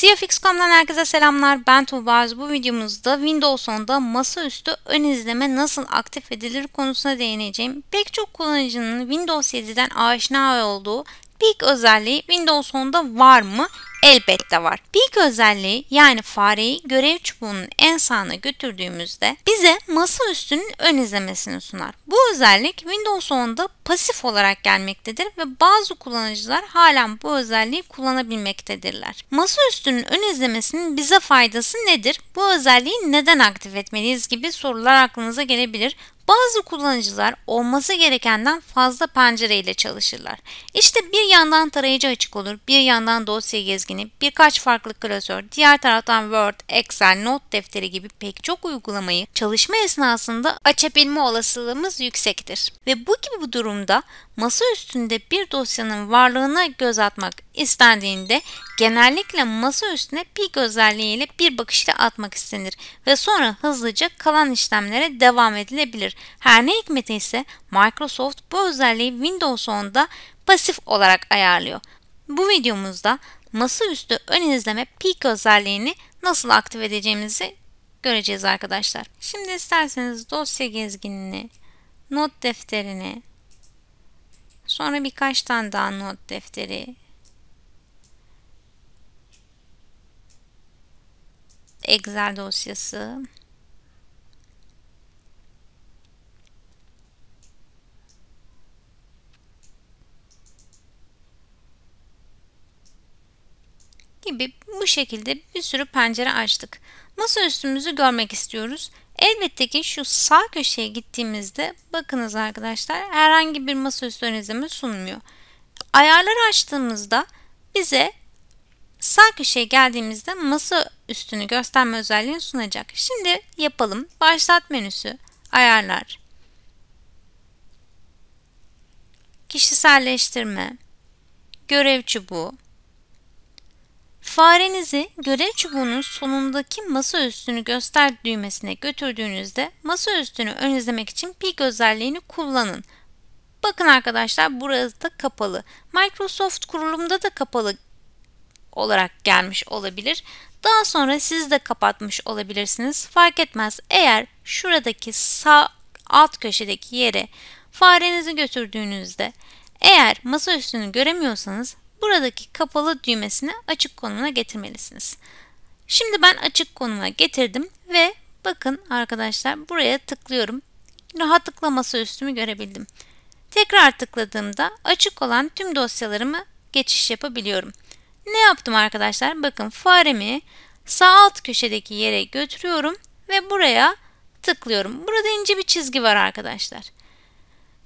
CFX.com'dan herkese selamlar. Ben Tuğba Bu videomuzda Windows 10'da masaüstü ön izleme nasıl aktif edilir konusuna değineceğim. Pek çok kullanıcının Windows 7'den aşina olduğu Peek özelliği Windows 10'da var mı? Elbette var. Peek özelliği yani fareyi görev çubuğunun en sağına götürdüğümüzde bize masa üstünün ön izlemesini sunar. Bu özellik Windows 10'da pasif olarak gelmektedir ve bazı kullanıcılar halen bu özelliği kullanabilmektedirler. Masa üstünün ön izlemesinin bize faydası nedir? Bu özelliği neden aktif etmeliyiz gibi sorular aklınıza gelebilir. Bazı kullanıcılar olması gerekenden fazla pencereyle çalışırlar. İşte bir yandan tarayıcı açık olur, bir yandan dosya gezgini, birkaç farklı klasör, diğer taraftan Word, Excel, not defteri gibi pek çok uygulamayı çalışma esnasında açabilme olasılığımız yüksektir. Ve bu gibi bir durumda masa üstünde bir dosyanın varlığına göz atmak istendiğinde genellikle masa üstüne pik özelliğiyle bir bakışla atmak istenir ve sonra hızlıca kalan işlemlere devam edilebilir. Her ne hikmete ise Microsoft bu özelliği Windows 10'da pasif olarak ayarlıyor. Bu videomuzda masaüstü ön izleme peak özelliğini nasıl aktive edeceğimizi göreceğiz arkadaşlar. Şimdi isterseniz dosya gezginini, not defterini, sonra birkaç tane daha not defteri, Excel dosyası, gibi bu şekilde bir sürü pencere açtık. Masa üstümüzü görmek istiyoruz. Elbette ki şu sağ köşeye gittiğimizde bakınız arkadaşlar herhangi bir masaüstü ön izleme sunmuyor. Ayarları açtığımızda bize sağ köşeye geldiğimizde masa üstünü gösterme özelliğini sunacak. Şimdi yapalım. Başlat menüsü, ayarlar, kişiselleştirme, görev çubuğu, Farenizi görev çubuğunun sonundaki masa üstünü göster düğmesine götürdüğünüzde masa üstünü ön izlemek için pik özelliğini kullanın. Bakın arkadaşlar burası da kapalı. Microsoft kurulumda da kapalı olarak gelmiş olabilir. Daha sonra siz de kapatmış olabilirsiniz. Fark etmez. Eğer şuradaki sağ alt köşedeki yere farenizi götürdüğünüzde eğer masa üstünü göremiyorsanız buradaki kapalı düğmesini açık konuma getirmelisiniz. Şimdi ben açık konuma getirdim ve bakın arkadaşlar buraya tıklıyorum. Rahatlıkla masaüstümü görebildim. Tekrar tıkladığımda açık olan tüm dosyalarımı geçiş yapabiliyorum. Ne yaptım arkadaşlar? Bakın faremi sağ alt köşedeki yere götürüyorum ve buraya tıklıyorum. Burada ince bir çizgi var arkadaşlar.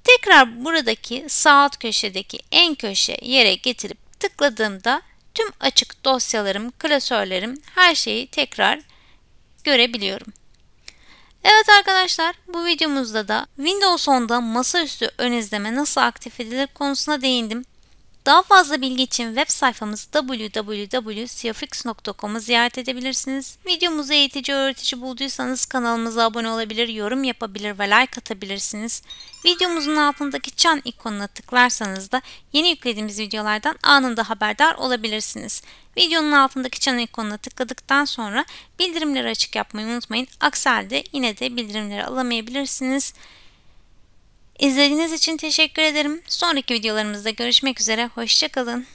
Tekrar buradaki sağ alt köşedeki en köşe yere getirip tıkladığımda tüm açık dosyalarım, klasörlerim, her şeyi tekrar görebiliyorum. Evet arkadaşlar bu videomuzda da Windows 10'da masaüstü ön izleme nasıl aktif edilir konusuna değindim. Daha fazla bilgi için web sayfamız www.siofix.com'u ziyaret edebilirsiniz. Videomuzu eğitici öğretici bulduysanız kanalımıza abone olabilir, yorum yapabilir ve like atabilirsiniz. Videomuzun altındaki çan ikonuna tıklarsanız da yeni yüklediğimiz videolardan anında haberdar olabilirsiniz. Videonun altındaki çan ikonuna tıkladıktan sonra bildirimleri açık yapmayı unutmayın. Aksi halde yine de bildirimleri alamayabilirsiniz. İzlediğiniz için teşekkür ederim. Sonraki videolarımızda görüşmek üzere. Hoşçakalın.